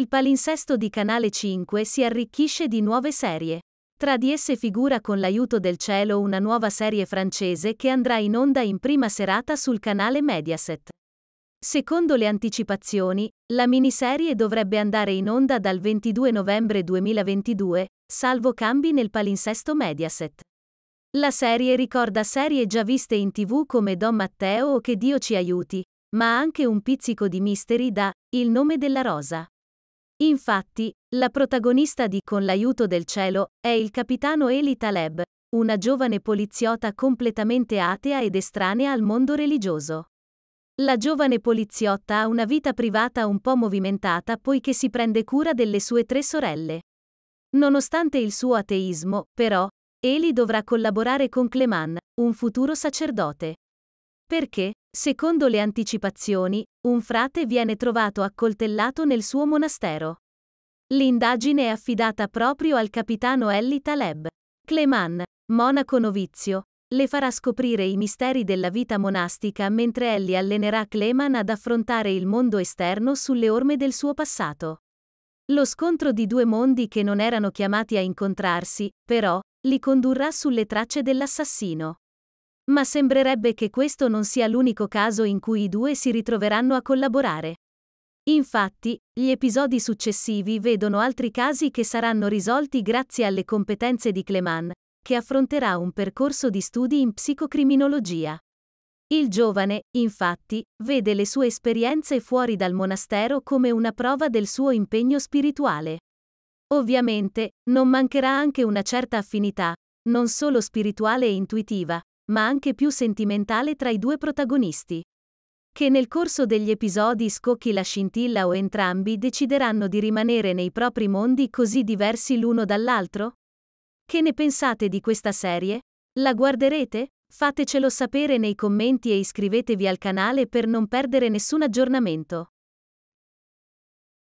Il palinsesto di Canale 5 si arricchisce di nuove serie. Tra di esse figura con l'aiuto del cielo una nuova serie francese che andrà in onda in prima serata sul canale Mediaset. Secondo le anticipazioni, la miniserie dovrebbe andare in onda dal 22 novembre 2022, salvo cambi nel palinsesto Mediaset. La serie ricorda serie già viste in tv come Don Matteo o Che Dio ci aiuti, ma ha anche un pizzico di misteri da Il nome della rosa. Infatti, la protagonista di Con l'aiuto del cielo è il capitano Eli Taleb, una giovane poliziota completamente atea ed estranea al mondo religioso. La giovane poliziotta ha una vita privata un po' movimentata poiché si prende cura delle sue tre sorelle. Nonostante il suo ateismo, però, Eli dovrà collaborare con Cleman, un futuro sacerdote. Perché? Secondo le anticipazioni, un frate viene trovato accoltellato nel suo monastero. L'indagine è affidata proprio al capitano Ellie Taleb. Cleman, monaco novizio, le farà scoprire i misteri della vita monastica mentre Ellie allenerà Cleman ad affrontare il mondo esterno sulle orme del suo passato. Lo scontro di due mondi che non erano chiamati a incontrarsi, però, li condurrà sulle tracce dell'assassino. Ma sembrerebbe che questo non sia l'unico caso in cui i due si ritroveranno a collaborare. Infatti, gli episodi successivi vedono altri casi che saranno risolti grazie alle competenze di Cleman, che affronterà un percorso di studi in psicocriminologia. Il giovane, infatti, vede le sue esperienze fuori dal monastero come una prova del suo impegno spirituale. Ovviamente, non mancherà anche una certa affinità, non solo spirituale e intuitiva, ma anche più sentimentale tra i due protagonisti. Che nel corso degli episodi scocchi la scintilla o entrambi decideranno di rimanere nei propri mondi così diversi l'uno dall'altro? Che ne pensate di questa serie? La guarderete? Fatecelo sapere nei commenti e iscrivetevi al canale per non perdere nessun aggiornamento.